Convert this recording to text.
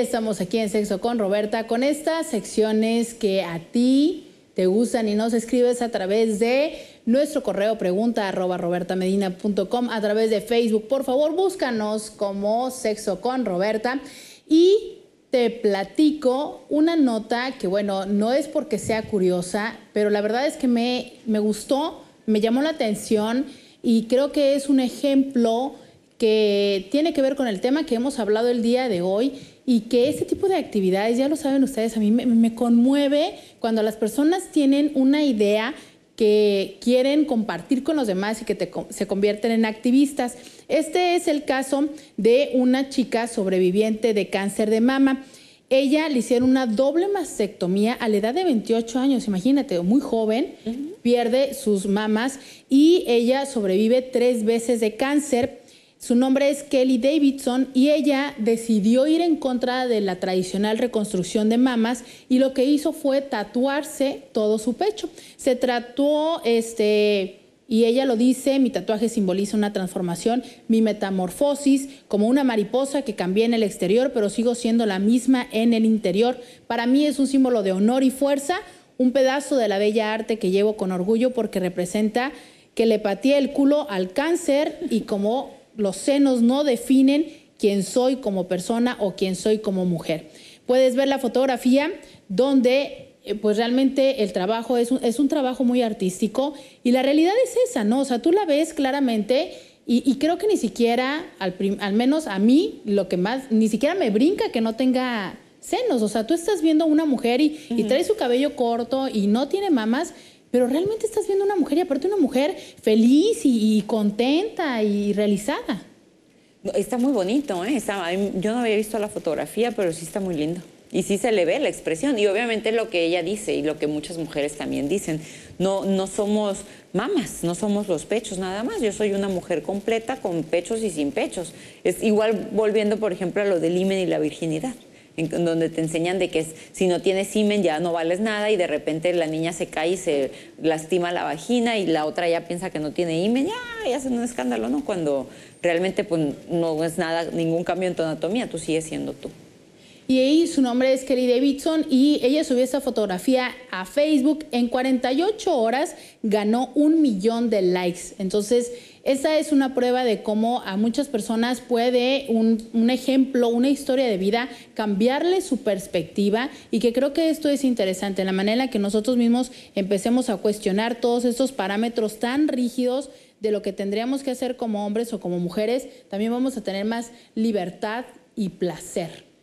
estamos aquí en Sexo con Roberta con estas secciones que a ti te gustan y nos escribes a través de nuestro correo pregunta arroba robertamedina.com, a través de Facebook. Por favor, búscanos como Sexo con Roberta y te platico una nota que, bueno, no es porque sea curiosa, pero la verdad es que me, me gustó, me llamó la atención y creo que es un ejemplo que tiene que ver con el tema que hemos hablado el día de hoy y que este tipo de actividades, ya lo saben ustedes, a mí me, conmueve cuando las personas tienen una idea que quieren compartir con los demás y que se convierten en activistas. Este es el caso de una chica sobreviviente de cáncer de mama. Ella le hicieron una doble mastectomía a la edad de 28 años, imagínate, muy joven, pierde sus mamas y ella sobrevive tres veces de cáncer, su nombre es Kelly Davidson y ella decidió ir en contra de la tradicional reconstrucción de mamas y lo que hizo fue tatuarse todo su pecho. Se trató este y ella lo dice, mi tatuaje simboliza una transformación, mi metamorfosis, como una mariposa que cambié en el exterior, pero sigo siendo la misma en el interior. Para mí es un símbolo de honor y fuerza, un pedazo de la bella arte que llevo con orgullo porque representa que le pateé el culo al cáncer y como los senos no definen quién soy como persona o quién soy como mujer. Puedes ver la fotografía donde eh, pues realmente el trabajo es un, trabajo muy artístico y la realidad es esa, ¿no? O sea, tú la ves claramente y, creo que ni siquiera, al, menos a mí, lo que más, ni siquiera me brinca que no tenga senos. O sea, tú estás viendo a una mujer y, y, trae su cabello corto y no tiene mamas, pero realmente estás viendo una mujer y aparte una mujer feliz y, contenta y realizada. Está muy bonito, ¿eh? yo no había visto la fotografía, pero sí está muy lindo. Y sí se le ve la expresión. Y obviamente lo que ella dice y lo que muchas mujeres también dicen. No, no somos mamas, no somos los pechos nada más. Yo soy una mujer completa con pechos y sin pechos. Es igual volviendo, por ejemplo, a lo del himen y la virginidad en donde te enseñan de que si no tienes imen ya no vales nada y de repente la niña se cae y se lastima la vagina y la otra ya piensa que no tiene imen ya, hacen un escándalo, ¿no? Cuando realmente pues, no es nada, ningún cambio en tu anatomía, tú sigues siendo tú. Y ahí su nombre es Kelly Davidson y ella subió esta fotografía a Facebook. En 48 horas ganó un millón de likes. Entonces, esa es una prueba de cómo a muchas personas puede un, ejemplo, una historia de vida, cambiarle su perspectiva y que creo que esto es interesante, la manera en la que nosotros mismos empecemos a cuestionar todos estos parámetros tan rígidos de lo que tendríamos que hacer como hombres o como mujeres, también vamos a tener más libertad y placer.